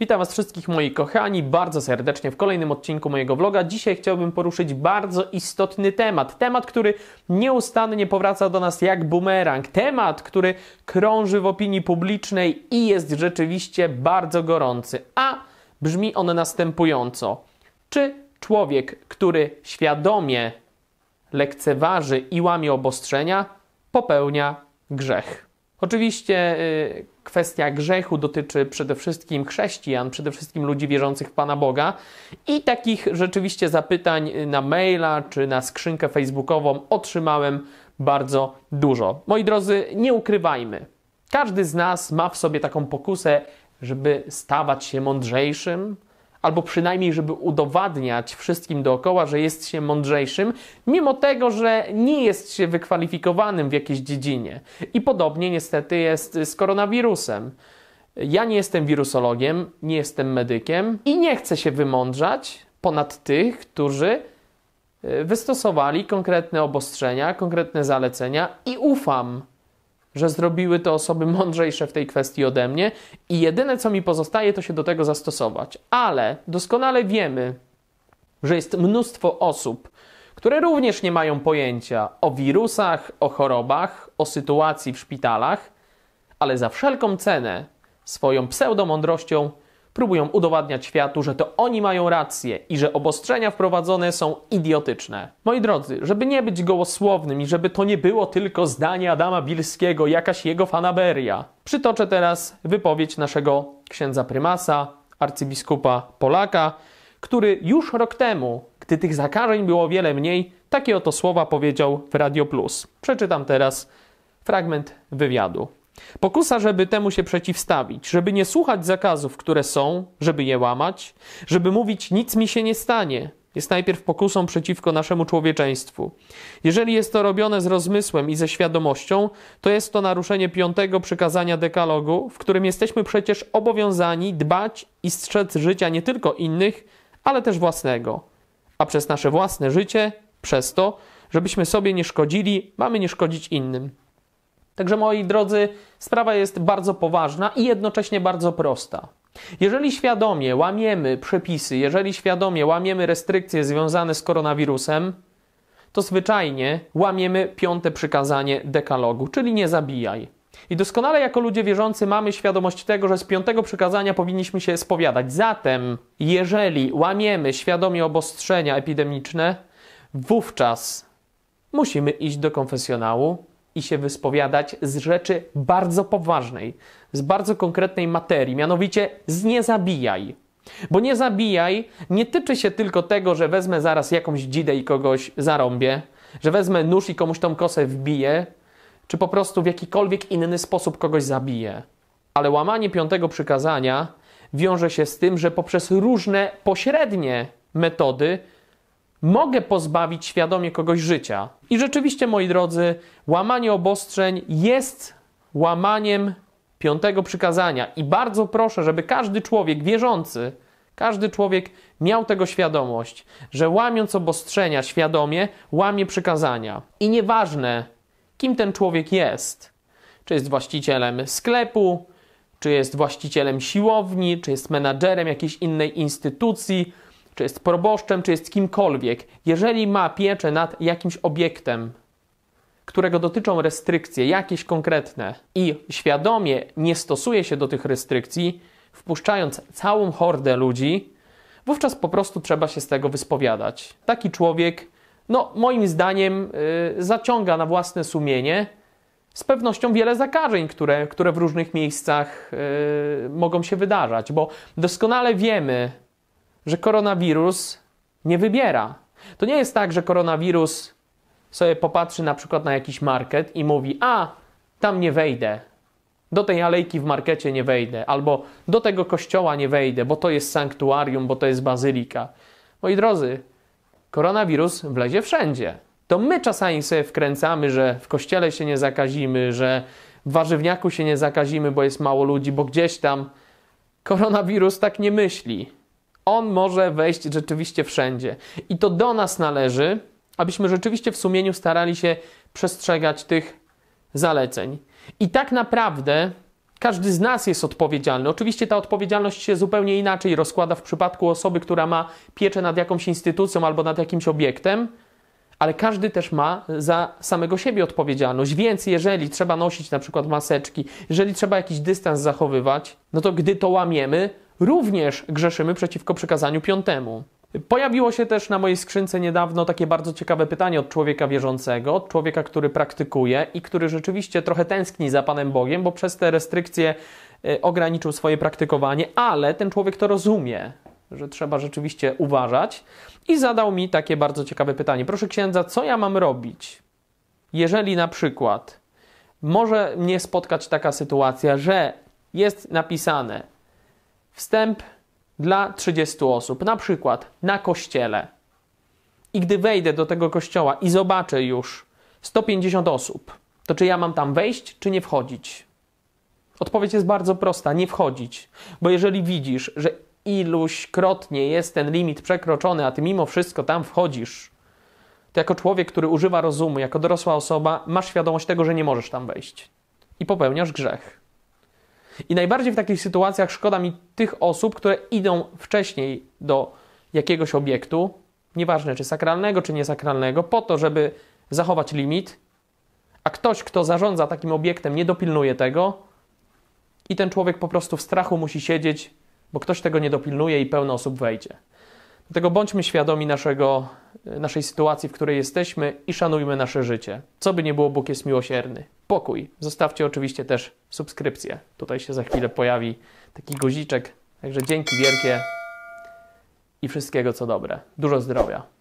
Witam Was wszystkich moi kochani bardzo serdecznie w kolejnym odcinku mojego vloga. Dzisiaj chciałbym poruszyć bardzo istotny temat. Temat, który nieustannie powraca do nas jak bumerang. Temat, który krąży w opinii publicznej i jest rzeczywiście bardzo gorący. A brzmi on następująco. Czy człowiek, który świadomie lekceważy i łamie obostrzenia, popełnia grzech? Oczywiście y, kwestia grzechu dotyczy przede wszystkim chrześcijan, przede wszystkim ludzi wierzących w Pana Boga i takich rzeczywiście zapytań na maila czy na skrzynkę facebookową otrzymałem bardzo dużo. Moi drodzy, nie ukrywajmy. Każdy z nas ma w sobie taką pokusę, żeby stawać się mądrzejszym, albo przynajmniej, żeby udowadniać wszystkim dookoła, że jest się mądrzejszym, mimo tego, że nie jest się wykwalifikowanym w jakiejś dziedzinie. I podobnie niestety jest z koronawirusem. Ja nie jestem wirusologiem, nie jestem medykiem i nie chcę się wymądrzać ponad tych, którzy e, wystosowali konkretne obostrzenia, konkretne zalecenia i ufam że zrobiły to osoby mądrzejsze w tej kwestii ode mnie i jedyne co mi pozostaje, to się do tego zastosować. Ale doskonale wiemy, że jest mnóstwo osób, które również nie mają pojęcia o wirusach, o chorobach, o sytuacji w szpitalach, ale za wszelką cenę swoją pseudomądrością próbują udowadniać światu, że to oni mają rację i że obostrzenia wprowadzone są idiotyczne. Moi drodzy, żeby nie być gołosłownym i żeby to nie było tylko zdanie Adama Bilskiego, jakaś jego fanaberia, przytoczę teraz wypowiedź naszego księdza prymasa, arcybiskupa Polaka, który już rok temu, gdy tych zakażeń było wiele mniej, takie oto słowa powiedział w Radio Plus. Przeczytam teraz fragment wywiadu. Pokusa, żeby temu się przeciwstawić, żeby nie słuchać zakazów, które są, żeby je łamać, żeby mówić nic mi się nie stanie, jest najpierw pokusą przeciwko naszemu człowieczeństwu. Jeżeli jest to robione z rozmysłem i ze świadomością, to jest to naruszenie piątego przykazania dekalogu, w którym jesteśmy przecież obowiązani dbać i strzec życia nie tylko innych, ale też własnego. A przez nasze własne życie, przez to, żebyśmy sobie nie szkodzili, mamy nie szkodzić innym. Także moi drodzy, sprawa jest bardzo poważna i jednocześnie bardzo prosta. Jeżeli świadomie łamiemy przepisy, jeżeli świadomie łamiemy restrykcje związane z koronawirusem, to zwyczajnie łamiemy piąte przykazanie dekalogu, czyli nie zabijaj. I doskonale jako ludzie wierzący mamy świadomość tego, że z piątego przykazania powinniśmy się spowiadać. Zatem, jeżeli łamiemy świadomie obostrzenia epidemiczne, wówczas musimy iść do konfesjonału, i się wyspowiadać z rzeczy bardzo poważnej, z bardzo konkretnej materii, mianowicie z nie zabijaj. Bo nie zabijaj nie tyczy się tylko tego, że wezmę zaraz jakąś dzidę i kogoś zarąbię, że wezmę nóż i komuś tą kosę wbiję, czy po prostu w jakikolwiek inny sposób kogoś zabiję. Ale łamanie piątego przykazania wiąże się z tym, że poprzez różne pośrednie metody mogę pozbawić świadomie kogoś życia. I rzeczywiście, moi drodzy, łamanie obostrzeń jest łamaniem piątego przykazania. I bardzo proszę, żeby każdy człowiek wierzący, każdy człowiek miał tego świadomość, że łamiąc obostrzenia świadomie, łamie przykazania. I nieważne, kim ten człowiek jest, czy jest właścicielem sklepu, czy jest właścicielem siłowni, czy jest menadżerem jakiejś innej instytucji, czy jest proboszczem, czy jest kimkolwiek, jeżeli ma pieczę nad jakimś obiektem, którego dotyczą restrykcje, jakieś konkretne, i świadomie nie stosuje się do tych restrykcji, wpuszczając całą hordę ludzi, wówczas po prostu trzeba się z tego wyspowiadać. Taki człowiek, no moim zdaniem, yy, zaciąga na własne sumienie z pewnością wiele zakażeń, które, które w różnych miejscach yy, mogą się wydarzać, bo doskonale wiemy, że koronawirus nie wybiera. To nie jest tak, że koronawirus sobie popatrzy na przykład na jakiś market i mówi: A, tam nie wejdę, do tej alejki w markecie nie wejdę, albo do tego kościoła nie wejdę, bo to jest sanktuarium, bo to jest bazylika. Moi drodzy, koronawirus wlezie wszędzie. To my czasami sobie wkręcamy, że w kościele się nie zakazimy, że w warzywniaku się nie zakazimy, bo jest mało ludzi, bo gdzieś tam koronawirus tak nie myśli. On może wejść rzeczywiście wszędzie. I to do nas należy, abyśmy rzeczywiście w sumieniu starali się przestrzegać tych zaleceń. I tak naprawdę każdy z nas jest odpowiedzialny. Oczywiście ta odpowiedzialność się zupełnie inaczej rozkłada w przypadku osoby, która ma pieczę nad jakąś instytucją albo nad jakimś obiektem, ale każdy też ma za samego siebie odpowiedzialność. Więc jeżeli trzeba nosić na przykład maseczki, jeżeli trzeba jakiś dystans zachowywać, no to gdy to łamiemy, również grzeszymy przeciwko przykazaniu piątemu. Pojawiło się też na mojej skrzynce niedawno takie bardzo ciekawe pytanie od człowieka wierzącego, od człowieka, który praktykuje i który rzeczywiście trochę tęskni za Panem Bogiem, bo przez te restrykcje e, ograniczył swoje praktykowanie, ale ten człowiek to rozumie, że trzeba rzeczywiście uważać i zadał mi takie bardzo ciekawe pytanie. Proszę księdza, co ja mam robić, jeżeli na przykład może mnie spotkać taka sytuacja, że jest napisane wstęp dla 30 osób, na przykład na kościele. I gdy wejdę do tego kościoła i zobaczę już 150 osób, to czy ja mam tam wejść, czy nie wchodzić? Odpowiedź jest bardzo prosta: nie wchodzić. Bo jeżeli widzisz, że iluśkrotnie jest ten limit przekroczony, a ty mimo wszystko tam wchodzisz, to jako człowiek, który używa rozumu, jako dorosła osoba, masz świadomość tego, że nie możesz tam wejść i popełniasz grzech. I najbardziej w takich sytuacjach szkoda mi tych osób, które idą wcześniej do jakiegoś obiektu, nieważne czy sakralnego, czy niesakralnego, po to, żeby zachować limit, a ktoś, kto zarządza takim obiektem, nie dopilnuje tego i ten człowiek po prostu w strachu musi siedzieć, bo ktoś tego nie dopilnuje i pełno osób wejdzie. Dlatego bądźmy świadomi naszego, naszej sytuacji, w której jesteśmy i szanujmy nasze życie. Co by nie było, Bóg jest miłosierny. Pokój. Zostawcie oczywiście też subskrypcję. Tutaj się za chwilę pojawi taki guziczek. Także dzięki wielkie i wszystkiego co dobre. Dużo zdrowia.